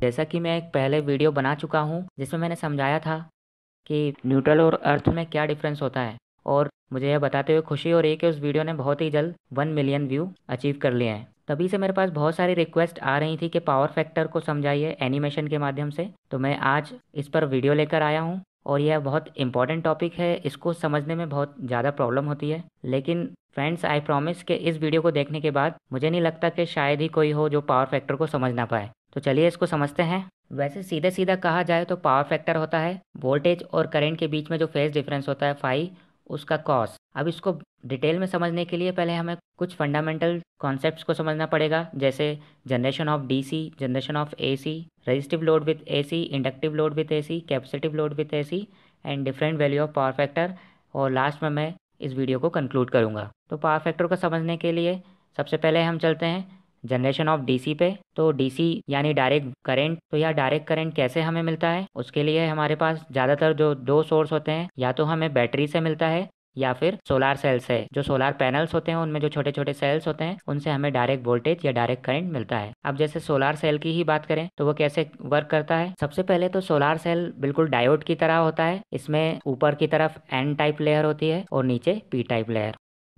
जैसा कि मैं एक पहले वीडियो बना चुका हूँ जिसमें मैंने समझाया था कि न्यूट्रल और अर्थ में क्या डिफरेंस होता है और मुझे यह बताते हुए खुशी हो रही है कि उस वीडियो ने बहुत ही जल्द वन मिलियन व्यू अचीव कर लिए हैं तभी से मेरे पास बहुत सारी रिक्वेस्ट आ रही थी कि पावर फैक्टर को समझाइए एनिमेशन के माध्यम से तो मैं आज इस पर वीडियो लेकर आया हूँ और यह बहुत इंपॉर्टेंट टॉपिक है इसको समझने में बहुत ज़्यादा प्रॉब्लम होती है लेकिन फ्रेंड्स आई प्रॉमिस कि इस वीडियो को देखने के बाद मुझे नहीं लगता कि शायद ही कोई हो जो पावर फैक्टर को समझ ना पाए तो चलिए इसको समझते हैं वैसे सीधे सीधा कहा जाए तो पावर फैक्टर होता है वोल्टेज और करंट के बीच में जो फेज डिफरेंस होता है फाइव उसका कॉस अब इसको डिटेल में समझने के लिए पहले हमें कुछ फंडामेंटल कॉन्सेप्ट्स को समझना पड़ेगा जैसे generation of DC generation of AC resistive load with AC inductive load with AC capacitive load with AC and different value of power factor और लास्ट में मैं इस वीडियो को कंक्लूड करूँगा तो पावर फैक्टर को समझने के लिए सबसे पहले हम चलते हैं जनरेशन ऑफ डीसी पे तो डीसी यानी डायरेक्ट करंट तो यह डायरेक्ट करंट कैसे हमें मिलता है उसके लिए हमारे पास ज़्यादातर जो दो सोर्स होते हैं या तो हमें बैटरी से मिलता है या फिर सोलार सेल से जो सोलार पैनल्स होते हैं उनमें जो छोटे छोटे सेल्स होते हैं उनसे हमें डायरेक्ट वोल्टेज या डायरेक्ट करंट मिलता है अब जैसे सोलार सेल की ही बात करें तो वो कैसे वर्क करता है सबसे पहले तो सोलार सेल बिल्कुल डायोड की तरह होता है इसमें ऊपर की तरफ एन टाइप लेयर होती है और नीचे पी टाइप लेयर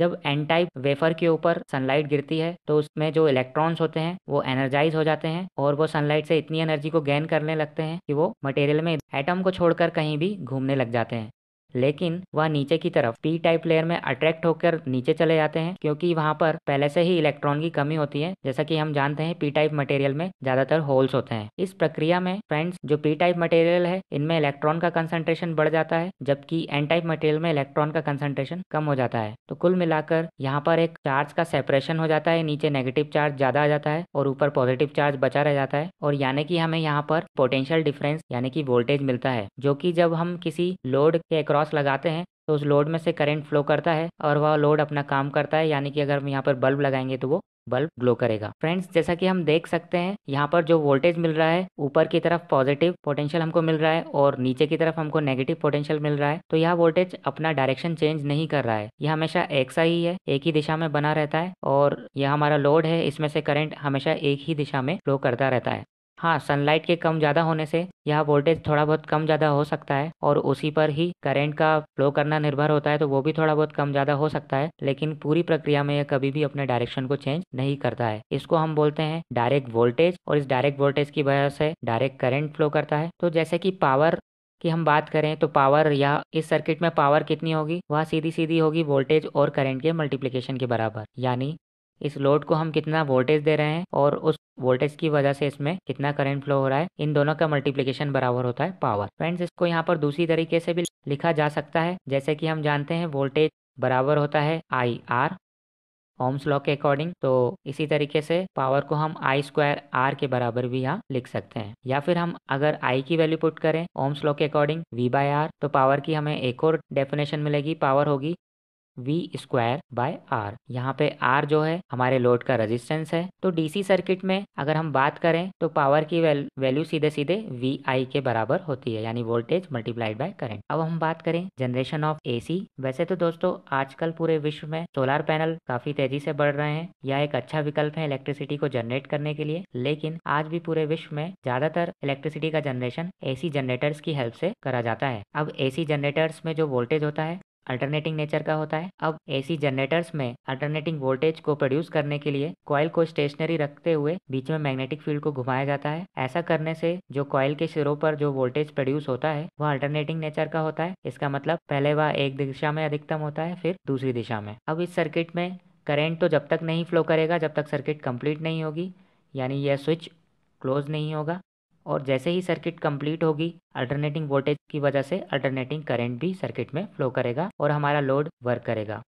जब एन टाइप वेफर के ऊपर सनलाइट गिरती है तो उसमें जो इलेक्ट्रॉन्स होते हैं वो एनर्जाइज हो जाते हैं और वो सनलाइट से इतनी एनर्जी को गेन करने लगते हैं कि वो मटेरियल में एटम को छोड़कर कहीं भी घूमने लग जाते हैं लेकिन वह नीचे की तरफ पी टाइप लेयर में अट्रैक्ट होकर नीचे चले जाते हैं क्योंकि वहाँ पर पहले से ही इलेक्ट्रॉन की कमी होती है जैसा कि हम जानते हैं पी टाइप मटेरियल में ज्यादातर होल्स होते हैं इस प्रक्रिया में फ्रेंड्स जो पी टाइप मटेरियल है इनमें इलेक्ट्रॉन का कंसंट्रेशन बढ़ जाता है जबकि एन टाइप मटेरियल में इलेक्ट्रॉन का कंसेंट्रेशन कम हो जाता है तो कुल मिलाकर यहाँ पर एक चार्ज का सेपरेशन हो जाता है नीचे नेगेटिव चार्ज ज्यादा आ जाता है और ऊपर पॉजिटिव चार्ज बचा रह जाता है और यानी कि हमें यहाँ पर पोटेंशियल डिफरेंस यानी कि वोल्टेज मिलता है जो कि जब हम किसी लोड के अक्रॉस क्रॉस लगाते हैं तो उस लोड में से करंट फ्लो करता है और वह लोड अपना काम करता है यानी कि अगर हम यहाँ पर बल्ब लगाएंगे तो वो बल्ब ग्लो करेगा फ्रेंड्स जैसा कि हम देख सकते हैं यहाँ पर जो वोल्टेज मिल रहा है ऊपर की तरफ पॉजिटिव पोटेंशियल हमको मिल रहा है और नीचे की तरफ हमको नेगेटिव पोटेंशियल मिल रहा है तो यह वोल्टेज अपना डायरेक्शन चेंज नहीं कर रहा है यह हमेशा एक सा ही है एक ही दिशा में बना रहता है और यह हमारा लोड है इसमें से करेंट हमेशा एक ही दिशा में फ्लो करता रहता है हाँ सनलाइट के कम ज़्यादा होने से यह वोल्टेज थोड़ा बहुत कम ज़्यादा हो सकता है और उसी पर ही करंट का फ्लो करना निर्भर होता है तो वो भी थोड़ा बहुत कम ज़्यादा हो सकता है लेकिन पूरी प्रक्रिया में यह कभी भी अपने डायरेक्शन को चेंज नहीं करता है इसको हम बोलते हैं डायरेक्ट वोल्टेज और इस डायरेक्ट वोल्टेज की वजह से डायरेक्ट करेंट फ्लो करता है तो जैसे कि पावर की हम बात करें तो पावर या इस सर्किट में पावर कितनी होगी वह सीधी सीधी होगी वोल्टेज और करंट के मल्टीप्लिकेशन के बराबर यानी इस लोड को हम कितना वोल्टेज दे रहे हैं और उस वोल्टेज की वजह से इसमें कितना करंट फ्लो हो रहा है इन दोनों का मल्टीप्लीकेशन बराबर होता है पावर फ्रेंड्स इसको यहाँ पर दूसरी तरीके से भी लिखा जा सकता है जैसे कि हम जानते हैं वोल्टेज बराबर होता है आई आर ओम्स लॉ के अकॉर्डिंग तो इसी तरीके से पावर को हम आई स्क्वायर आर के बराबर भी यहाँ लिख सकते हैं या फिर हम अगर आई की वैल्यू पुट करें ओम्स लॉ के अकॉर्डिंग वी बाय आर तो पावर की हमें एक और डेफिनेशन मिलेगी पावर होगी वी स्क्वायर बाय आर यहाँ पे आर जो है हमारे लोड का रेजिस्टेंस है तो डीसी सर्किट में अगर हम बात करें तो पावर की वैल्यू सीधे सीधे वी आई के बराबर होती है यानी वोल्टेज मल्टीप्लाइड बाय करंट अब हम बात करें जनरेशन ऑफ एसी वैसे तो दोस्तों आजकल पूरे विश्व में सोलर पैनल काफी तेजी से बढ़ रहे हैं यह एक अच्छा विकल्प है इलेक्ट्रिसिटी को जनरेट करने के लिए लेकिन आज भी पूरे विश्व में ज्यादातर इलेक्ट्रिसिटी का जनरेशन एसी जनरेटर्स की हेल्प से करा जाता है अब एसी जनरेटर्स में जो वोल्टेज होता है अल्टरनेटिंग नेचर का होता है अब एसी जनरेटर्स में अल्टरनेटिंग वोल्टेज को प्रोड्यूस करने के लिए कॉयल को स्टेशनरी रखते हुए बीच में मैग्नेटिक फील्ड को घुमाया जाता है ऐसा करने से जो कॉयल के सिरों पर जो वोल्टेज प्रोड्यूस होता है वह अल्टरनेटिंग नेचर का होता है इसका मतलब पहले वह एक दिशा में अधिकतम होता है फिर दूसरी दिशा में अब इस सर्किट में करेंट तो जब तक नहीं फ्लो करेगा जब तक सर्किट कंप्लीट नहीं होगी यानी यह स्विच क्लोज नहीं होगा और जैसे ही सर्किट कंप्लीट होगी अल्टरनेटिंग वोल्टेज की वजह से अल्टरनेटिंग करंट भी सर्किट में फ्लो करेगा और हमारा लोड वर्क करेगा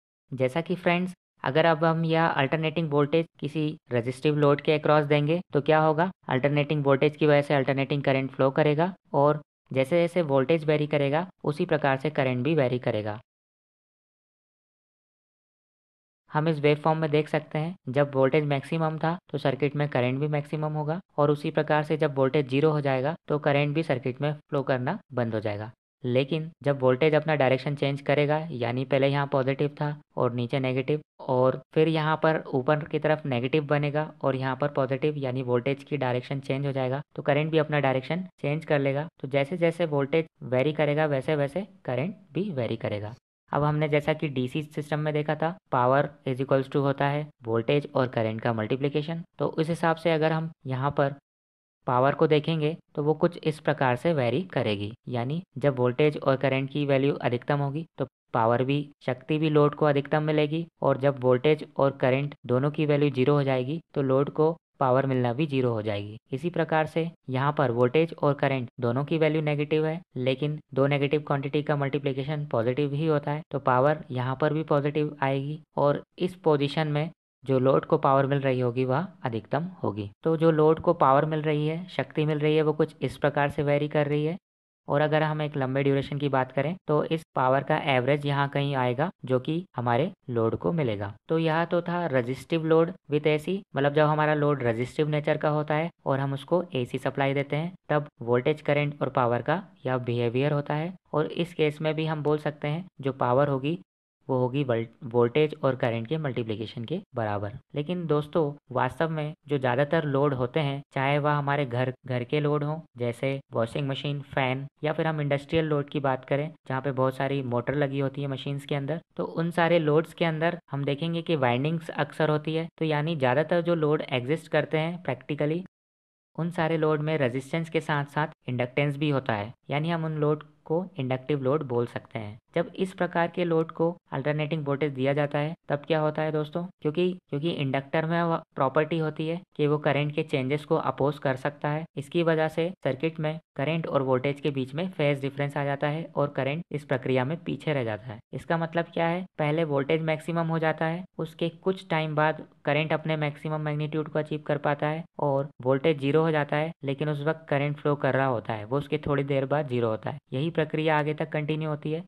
जैसा कि फ्रेंड्स अगर अब हम यह अल्टरनेटिंग वोल्टेज किसी रेजिस्टिव लोड के अक्रॉस देंगे तो क्या होगा अल्टरनेटिंग वोल्टेज की वजह से अल्टरनेटिंग करंट फ्लो करेगा और जैसे जैसे वोल्टेज वेरी करेगा उसी प्रकार से करंट भी वेरी करेगा हम इस वेव फॉर्म में देख सकते हैं जब वोल्टेज मैक्सिमम था तो सर्किट में करंट भी मैक्सिमम होगा और उसी प्रकार से जब वोल्टेज जीरो हो जाएगा तो करंट भी सर्किट में फ्लो करना बंद हो जाएगा लेकिन जब वोल्टेज अपना डायरेक्शन चेंज करेगा यानी पहले यहाँ पॉजिटिव था और नीचे नेगेटिव और फिर यहाँ पर ऊपर की तरफ नेगेटिव बनेगा और यहाँ पर पॉजिटिव यानी वोल्टेज की डायरेक्शन चेंज हो जाएगा तो करंट भी अपना डायरेक्शन चेंज कर लेगा तो जैसे जैसे वोल्टेज वेरी करेगा वैसे वैसे करंट भी वेरी करेगा अब हमने जैसा कि डीसी सिस्टम में देखा था पावर इज इक्वल्स टू होता है वोल्टेज और करंट का मल्टीप्लीकेशन तो उस हिसाब से अगर हम यहाँ पर पावर को देखेंगे तो वो कुछ इस प्रकार से वेरी करेगी यानी जब वोल्टेज और करंट की वैल्यू अधिकतम होगी तो पावर भी शक्ति भी लोड को अधिकतम मिलेगी और जब वोल्टेज और करंट दोनों की वैल्यू जीरो हो जाएगी तो लोड को पावर मिलना भी जीरो हो जाएगी इसी प्रकार से यहाँ पर वोल्टेज और करंट दोनों की वैल्यू नेगेटिव है लेकिन दो नेगेटिव क्वांटिटी का मल्टीप्लीकेशन पॉजिटिव ही होता है तो पावर यहाँ पर भी पॉजिटिव आएगी और इस पोजिशन में जो लोड को पावर मिल रही होगी वह अधिकतम होगी तो जो लोड को पावर मिल रही है शक्ति मिल रही है वो कुछ इस प्रकार से वेरी कर रही है और अगर हम एक लंबे ड्यूरेशन की बात करें तो इस पावर का एवरेज यहाँ कहीं आएगा जो कि हमारे लोड को मिलेगा तो यह तो था रजिस्टिव लोड विथ एसी मतलब जब हमारा लोड रजिस्टिव नेचर का होता है और हम उसको एसी सप्लाई देते हैं तब वोल्टेज करंट और पावर का यह बिहेवियर होता है और इस केस में भी हम बोल सकते हैं जो पावर होगी वो होगी वोल्टेज और करंट के मल्टीप्लिकेशन के बराबर लेकिन दोस्तों वास्तव में जो ज़्यादातर लोड होते हैं चाहे वह हमारे घर घर के लोड हों जैसे वॉशिंग मशीन फैन या फिर हम इंडस्ट्रियल लोड की बात करें जहाँ पे बहुत सारी मोटर लगी होती है मशीन्स के अंदर तो उन सारे लोड्स के अंदर हम देखेंगे कि वाइंडिंग्स अक्सर होती है तो यानी ज़्यादातर जो लोड एग्जिस्ट करते हैं प्रैक्टिकली उन सारे लोड में रेजिस्टेंस के साथ साथ इंडक्टेंस भी होता है यानी हम उन लोड को इंडक्टिव लोड बोल सकते हैं जब इस प्रकार के लोड को अल्टरनेटिंग वोल्टेज दिया जाता है तब क्या होता है दोस्तों क्योंकि क्योंकि इंडक्टर में प्रॉपर्टी होती है कि वो करंट के चेंजेस को अपोज कर सकता है इसकी वजह से सर्किट में करंट और वोल्टेज के बीच में फेज डिफरेंस आ जाता है और करंट इस प्रक्रिया में पीछे रह जाता है इसका मतलब क्या है पहले वोल्टेज मैक्सिमम हो जाता है उसके कुछ टाइम बाद करंट अपने मैक्सिमम मैग्नीट्यूड को अचीव कर पाता है और वोल्टेज जीरो हो जाता है लेकिन उस वक्त करंट फ्लो कर रहा होता है वो उसके थोड़ी देर बाद जीरो होता है यही प्रक्रिया आगे तक कंटिन्यू होती है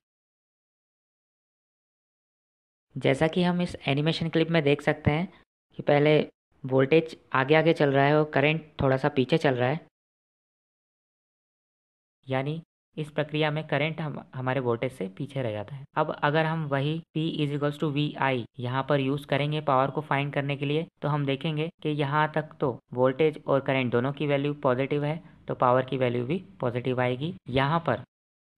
जैसा कि हम इस एनिमेशन क्लिप में देख सकते हैं कि पहले वोल्टेज आगे आगे चल रहा है और करंट थोड़ा सा पीछे चल रहा है यानी इस प्रक्रिया में करंट हम हमारे वोल्टेज से पीछे रह जाता है अब अगर हम वही P is equals to V I यहाँ पर यूज़ करेंगे पावर को फाइंड करने के लिए तो हम देखेंगे कि यहाँ तक तो वोल्टेज और करंट दोनों की वैल्यू पॉजिटिव है तो पावर की वैल्यू भी पॉजिटिव आएगी यहाँ पर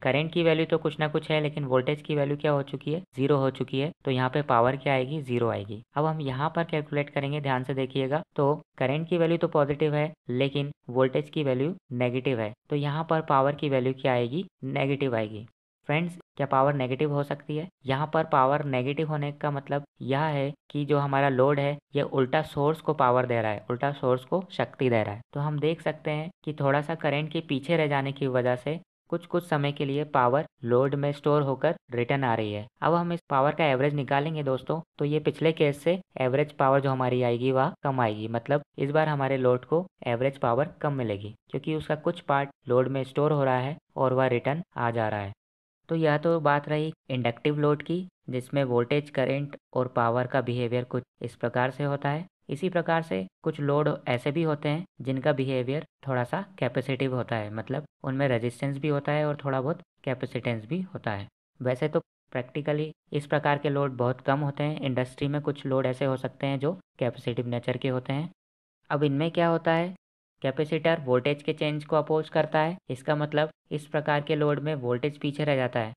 करंट की वैल्यू तो कुछ ना कुछ है लेकिन वोल्टेज की वैल्यू क्या हो चुकी है जीरो हो चुकी है तो यहाँ पे पावर क्या आएगी जीरो आएगी अब हम यहाँ पर कैलकुलेट करेंगे ध्यान से देखिएगा तो करंट की वैल्यू तो पॉजिटिव है लेकिन वोल्टेज की वैल्यू नेगेटिव है तो यहाँ पर पावर की वैल्यू क्या आएगी नेगेटिव आएगी फ्रेंड्स क्या पावर नेगेटिव हो सकती है यहाँ पर पावर नेगेटिव होने का मतलब यह है कि जो हमारा लोड है यह उल्टा सोर्स को पावर दे रहा है उल्टा सोर्स को शक्ति दे रहा है तो हम देख सकते हैं कि थोड़ा सा करंट के पीछे रह जाने की वजह से कुछ कुछ समय के लिए पावर लोड में स्टोर होकर रिटर्न आ रही है अब हम इस पावर का एवरेज निकालेंगे दोस्तों तो ये पिछले केस से एवरेज पावर जो हमारी आएगी वह कम आएगी मतलब इस बार हमारे लोड को एवरेज पावर कम मिलेगी क्योंकि उसका कुछ पार्ट लोड में स्टोर हो रहा है और वह रिटर्न आ जा रहा है तो यह तो बात रही इंडक्टिव लोड की जिसमें वोल्टेज करेंट और पावर का बिहेवियर कुछ इस प्रकार से होता है इसी प्रकार से कुछ लोड ऐसे भी होते हैं जिनका बिहेवियर थोड़ा सा कैपेसिटिव होता है मतलब उनमें रेजिस्टेंस भी होता है और थोड़ा बहुत कैपेसिटेंस भी होता है वैसे तो प्रैक्टिकली इस प्रकार के लोड बहुत कम होते हैं इंडस्ट्री में कुछ लोड ऐसे हो सकते हैं जो कैपेसिटिव नेचर के होते हैं अब इनमें क्या होता है कैपेसिटर वोल्टेज के चेंज को अपोज करता है इसका मतलब इस प्रकार के लोड में वोल्टेज पीछे रह जाता है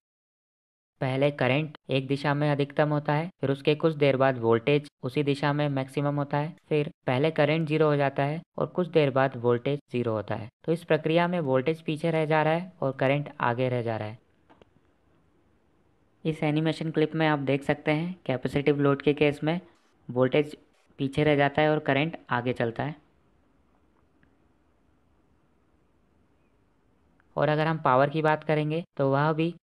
पहले करंट एक दिशा में अधिकतम होता है फिर उसके कुछ देर बाद वोल्टेज उसी दिशा में मैक्सिमम होता है फिर पहले करंट जीरो हो जाता है और कुछ देर बाद वोल्टेज जीरो होता है तो इस प्रक्रिया में वोल्टेज पीछे रह जा रहा है और करंट आगे रह जा रहा है इस एनिमेशन क्लिप में आप देख सकते हैं कैपेसिटिव लोड के केस में वोल्टेज पीछे रह जाता है और करंट आगे चलता है और अगर हम पावर की बात करेंगे तो वह भी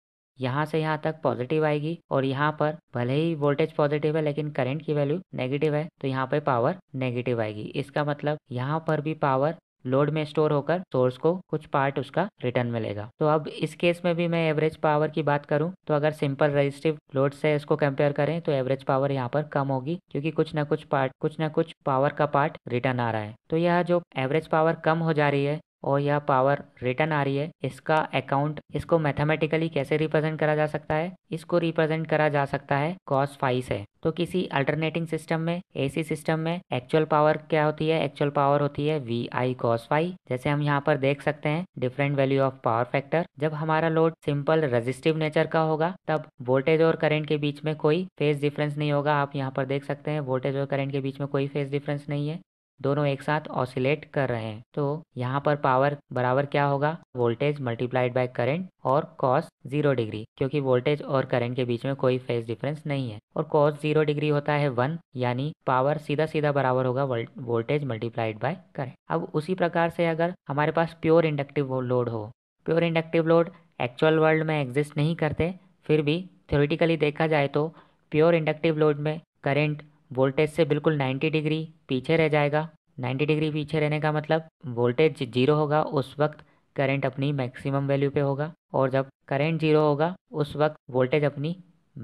यहाँ से यहाँ तक पॉजिटिव आएगी और यहाँ पर भले ही वोल्टेज पॉजिटिव है लेकिन करंट की वैल्यू नेगेटिव है तो यहाँ पर पावर नेगेटिव आएगी इसका मतलब यहाँ पर भी पावर लोड में स्टोर होकर सोर्स को कुछ पार्ट उसका रिटर्न मिलेगा तो अब इस केस में भी मैं एवरेज पावर की बात करूं तो अगर सिंपल रजिस्टिव लोड से इसको कंपेयर करें तो एवरेज पावर यहाँ पर कम होगी क्योंकि कुछ ना कुछ पार्ट कुछ ना कुछ पावर का पार्ट रिटर्न आ रहा है तो यह जो एवरेज पावर कम हो जा रही है और यह पावर रिटर्न आ रही है इसका अकाउंट इसको मैथमेटिकली कैसे रिप्रेजेंट करा जा सकता है इसको रिप्रेजेंट करा जा सकता है कॉस फाइव से तो किसी अल्टरनेटिंग सिस्टम में एसी सिस्टम में एक्चुअल पावर क्या होती है एक्चुअल पावर होती है वी आई कॉस फाइव जैसे हम यहाँ पर देख सकते हैं different value of power factor जब हमारा लोड सिंपल रजिस्टिव नेचर का होगा तब वोल्टेज और करेंट के बीच में कोई फेज डिफरेंस नहीं होगा आप यहाँ पर देख सकते हैं वोल्टेज और करेंट के बीच में कोई फेज डिफरेंस नहीं है दोनों एक साथ ऑसिलेट कर रहे हैं तो यहाँ पर पावर बराबर क्या होगा वोल्टेज मल्टीप्लाइड बाय करंट और कॉस जीरो डिग्री क्योंकि वोल्टेज और करंट के बीच में कोई फेज डिफरेंस नहीं है और कॉस जीरो डिग्री होता है वन यानी पावर सीधा सीधा बराबर होगा वोल्टेज मल्टीप्लाइड बाय करेंट अब उसी प्रकार से अगर हमारे पास प्योर इंडक्टिव लोड हो pure inductive load actual world में एग्जिस्ट नहीं करते फिर भी थ्योरेटिकली देखा जाए तो प्योर इंडक्टिव लोड में करेंट वोल्टेज से बिल्कुल 90 डिग्री पीछे रह जाएगा 90 डिग्री पीछे रहने का मतलब वोल्टेज जीरो होगा उस वक्त करंट अपनी मैक्सिमम वैल्यू पे होगा और जब करंट जीरो होगा उस वक्त वोल्टेज अपनी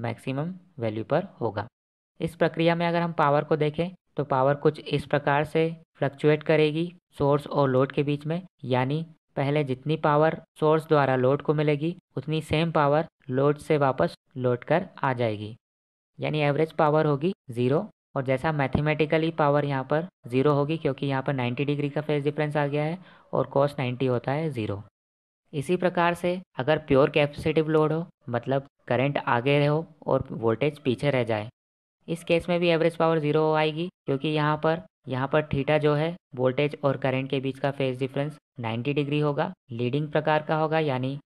मैक्सिमम वैल्यू पर होगा इस प्रक्रिया में अगर हम पावर को देखें तो पावर कुछ इस प्रकार से फ्लक्चुएट करेगी सोर्स और लोड के बीच में यानी पहले जितनी पावर सोर्स द्वारा लोड को मिलेगी उतनी सेम पावर लोड से वापस लौट कर आ जाएगी यानी एवरेज पावर होगी ज़ीरो और जैसा मैथमेटिकली पावर यहाँ पर ज़ीरो होगी क्योंकि यहाँ पर 90 डिग्री का फेज डिफरेंस आ गया है और कॉस 90 होता है ज़ीरो इसी प्रकार से अगर प्योर कैपेसिटिव लोड हो मतलब करंट आगे रहो और वोल्टेज पीछे रह जाए इस केस में भी एवरेज पावर ज़ीरो आएगी क्योंकि यहाँ पर यहाँ पर थीटा जो है वोल्टेज और करंट के बीच का फेज डिफरेंस 90 डिग्री होगा लीडिंग प्रकार का होगा यानी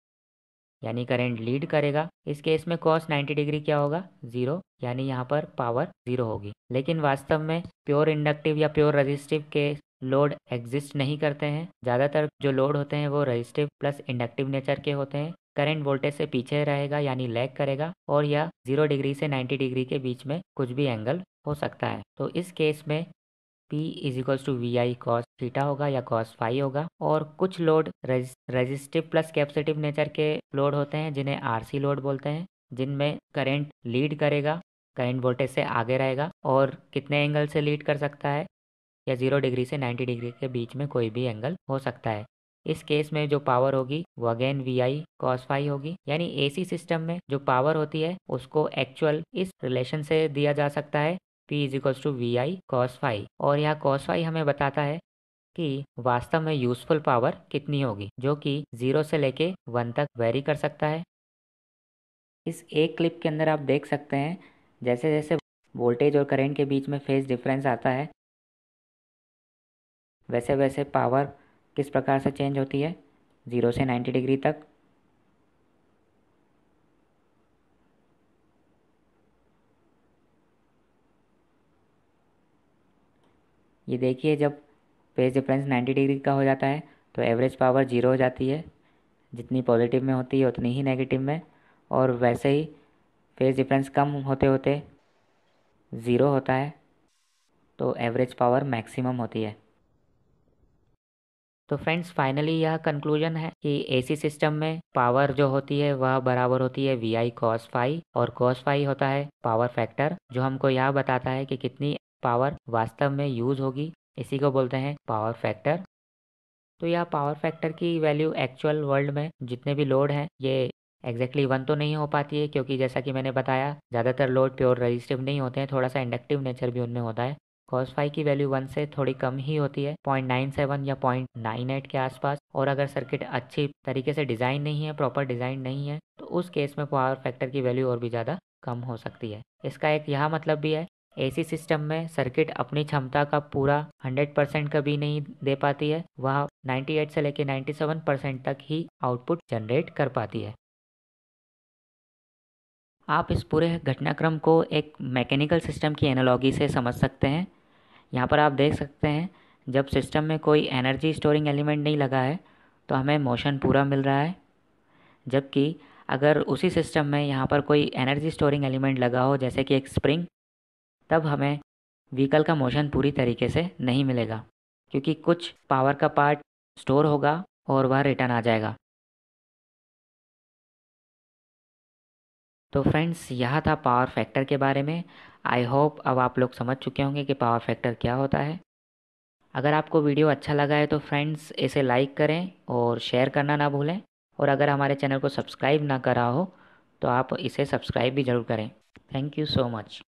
यानी करंट लीड करेगा इस केस में कॉस 90 डिग्री क्या होगा जीरो यानी यहाँ पर पावर जीरो होगी लेकिन वास्तव में प्योर इंडक्टिव या प्योर रजिस्टिव के लोड एग्जिस्ट नहीं करते हैं ज़्यादातर जो लोड होते हैं वो रजिस्टिव प्लस इंडक्टिव नेचर के होते हैं करंट वोल्टेज से पीछे रहेगा यानी लैग करेगा और यह जीरो डिग्री से नाइन्टी डिग्री के बीच में कुछ भी एंगल हो सकता है तो इस केस में P is equals to V I cos theta होगा या कॉस फाइव होगा और कुछ load resistive plus capacitive nature के लोड होते हैं जिन्हें आर सी लोड बोलते हैं जिनमें करेंट लीड करेगा करेंट वोल्टेज से आगे रहेगा और कितने एंगल से लीड कर सकता है या जीरो डिग्री से नाइन्टी डिग्री के बीच में कोई भी एंगल हो सकता है इस केस में जो पावर होगी वो again V I cos five होगी यानी एसी सिस्टम में जो पावर होती है उसको एक्चुअल इस रिलेशन से दिया जा सकता है P is equals to V I cos phi और यह कॉस फाई हमें बताता है कि वास्तव में यूजफुल पावर कितनी होगी जो कि ज़ीरो से लेके वन तक वेरी कर सकता है इस एक क्लिप के अंदर आप देख सकते हैं जैसे जैसे वोल्टेज और करेंट के बीच में फेज डिफरेंस आता है वैसे वैसे पावर किस प्रकार से चेंज होती है ज़ीरो से नाइन्टी डिग्री तक ये देखिए जब फेज डिफरेंस 90 डिग्री का हो जाता है तो एवरेज पावर जीरो हो जाती है जितनी पॉजिटिव में होती है उतनी ही नेगेटिव में और वैसे ही फेज डिफरेंस कम होते होते ज़ीरो होता है तो एवरेज पावर मैक्सिमम होती है तो फ्रेंड्स फाइनली यह कंक्लूजन है कि एसी सिस्टम में पावर जो होती है वह बराबर होती है वी आई कॉस फाई और कॉस फाई होता है पावर फैक्टर जो हमको यह बताता है कि कितनी पावर वास्तव में यूज़ होगी इसी को बोलते हैं पावर फैक्टर तो यह पावर फैक्टर की वैल्यू एक्चुअल वर्ल्ड में जितने भी लोड हैं ये एग्जैक्टली exactly वन तो नहीं हो पाती है क्योंकि जैसा कि मैंने बताया ज़्यादातर लोड प्योर रजिस्टिव नहीं होते हैं थोड़ा सा इंडक्टिव नेचर भी उनमें होता है कॉस फाइव की वैल्यू वन से थोड़ी कम ही होती है पॉइंट नाइन सेवन या पॉइंट नाइन एट के आसपास और अगर सर्किट अच्छी तरीके से डिज़ाइन नहीं है प्रॉपर डिज़ाइन नहीं है तो उस केस में पावर फैक्टर की वैल्यू और भी ज़्यादा कम हो सकती है इसका एक यह मतलब भी है ऐसी सिस्टम में सर्किट अपनी क्षमता का पूरा 100 परसेंट कभी नहीं दे पाती है वह 98 से लेकर 97 परसेंट तक ही आउटपुट जनरेट कर पाती है आप इस पूरे घटनाक्रम को एक मैकेनिकल सिस्टम की एनालॉजी से समझ सकते हैं यहाँ पर आप देख सकते हैं जब सिस्टम में कोई एनर्जी स्टोरिंग एलिमेंट नहीं लगा है तो हमें मोशन पूरा मिल रहा है जबकि अगर उसी सिस्टम में यहाँ पर कोई एनर्जी स्टोरिंग एलिमेंट लगा हो जैसे कि एक स्प्रिंग तब हमें व्हीकल का मोशन पूरी तरीके से नहीं मिलेगा क्योंकि कुछ पावर का पार्ट स्टोर होगा और वह रिटर्न आ जाएगा तो फ्रेंड्स यह था पावर फैक्टर के बारे में आई होप अब आप लोग समझ चुके होंगे कि पावर फैक्टर क्या होता है अगर आपको वीडियो अच्छा लगा है तो फ्रेंड्स इसे लाइक करें और शेयर करना ना भूलें और अगर हमारे चैनल को सब्सक्राइब ना करा हो तो आप इसे सब्सक्राइब भी ज़रूर करें थैंक यू सो मच